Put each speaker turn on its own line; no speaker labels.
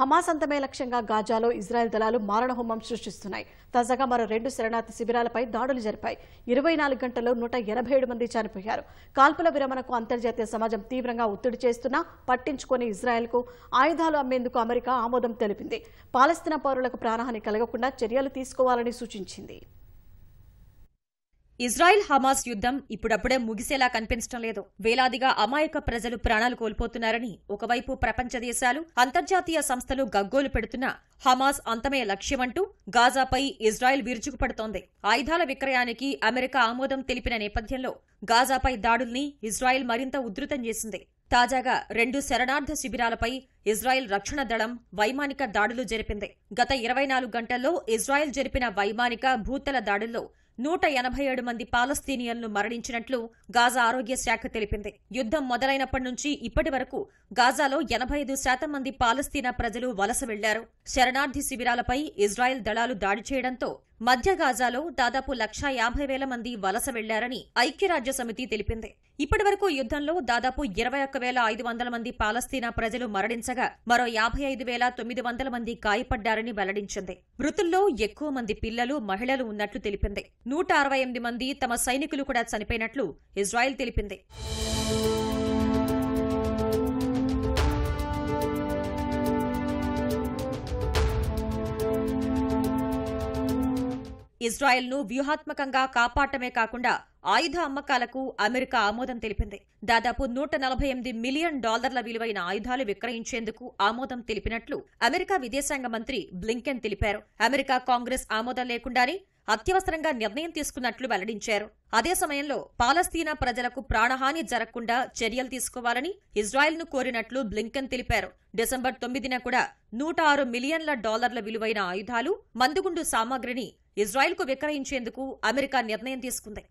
Hamas అంతమే లక్ష్యంగా గాజాలో Israel దళాలు మారణహోమం సృష్టిస్తున్నాయి తాజాగా మరో రెండు శరణార్థి శిబిరాలపై దాడులు జరిపాయి ఇరవై నాలుగు గంటల్లో నూట ఎనభై ఏడు మంది చనిపోయారు కాల్పుల విరమణకు అంతర్జాతీయ సమాజం తీవ్రంగా ఒత్తిడి చేస్తున్నా పట్టించుకుని ఇజ్రాయెల్కు ఆయుధాలు అమ్మేందుకు అమెరికా ఆమోదం తెలిపింది పాలస్తీనా పౌరులకు ప్రాణహాని కలగకుండా చర్యలు తీసుకోవాలని సూచించింది
ఇజ్రాయెల్ హమాస్ యుద్ధం ఇప్పుడప్పుడే ముగిసేలా కనిపించడం లేదు వేలాదిగా అమాయక ప్రజలు ప్రాణాలు కోల్పోతున్నారని ఒకవైపు ప్రపంచ దేశాలు అంతర్జాతీయ సంస్థలు గగ్గోలు పెడుతున్నా హమాస్ అంతమే లక్ష్యమంటూ గాజాపై ఇజ్రాయెల్ విరుచుకుపడుతోంది ఆయుధాల విక్రయానికి అమెరికా ఆమోదం తెలిపిన నేపథ్యంలో గాజాపై దాడుల్ని ఇజ్రాయెల్ మరింత ఉధృతం చేసింది తాజాగా రెండు శరణార్థ శిబిరాలపై ఇజ్రాయెల్ రక్షణ దళం వైమానిక దాడులు జరిపింది గత ఇరవై నాలుగు గంటల్లో ఇజ్రాయెల్ జరిపిన వైమానిక భూతల దాడుల్లో నూట ఎనభై ఏడు మంది పాలస్తీనియన్లు మరణించినట్లు గాజా ఆరోగ్య శాఖ తెలిపింది యుద్ధం మొదలైనప్పటి నుంచి ఇప్పటి వరకు గాజాలో ఎనభై ఐదు శాతం మంది పాలస్తీనా ప్రజలు వలస వెళ్లారు శరణార్థి శిబిరాలపై ఇజ్రాయెల్ దళాలు దాడి చేయడంతో మధ్య గాజాలో దాదాపు లక్షా యాభై వేల మంది వలస వెళ్లారని ఐక్యరాజ్య సమితి తెలిపింది ఇప్పటివరకు యుద్ధంలో దాదాపు ఇరవై ఒక్క వేల ఐదు వందల మంది పాలస్తీనా ప్రజలు మరణించగా మరో యాభై ఐదు వేల తొమ్మిది వందల మంది గాయపడ్డారని వెల్లడించింది మృతుల్లో ఎక్కువ మంది పిల్లలు మహిళలు ఉన్నట్లు తెలిపింది నూట అరవై ఎనిమిది మంది తమ సైనికులు కూడా చనిపోయినట్లు ఇజ్రాయెల్ తెలిపింది ఇజ్రాయెల్ను వ్యూహాత్మకంగా కాపాడటమే కాకుండా ఆయుధ అమ్మకాలకు అమెరికా ఆమోదం తెలిపింది దాదాపు నూట నలభై ఎనిమిది మిలియన్ డాలర్ల విలువైన ఆయుధాలు విక్రయించేందుకు ఆమోదం తెలిపినట్లు అమెరికా విదేశాంగ మంత్రి బ్లింకెన్ తెలిపారు అమెరికా కాంగ్రెస్ ఆమోదం లేకుండానే అత్యవసరంగా నిర్ణయం తీసుకున్నట్లు వెల్లడించారు అదే సమయంలో పాలస్తీనా ప్రజలకు ప్రాణహాని జరగకుండా చర్యలు తీసుకోవాలని ఇజ్రాయెల్ను కోరినట్లు బ్లింకెన్ తెలిపారు డిసెంబర్ తొమ్మిదిన కూడా నూట ఆరు మిలియన్ల డాలర్ల విలువైన ఆయుధాలు మందుగుండు సామాగ్రిని ఇజ్రాయెల్కు విక్రయించేందుకు అమెరికా నిర్ణయం తీసుకుంది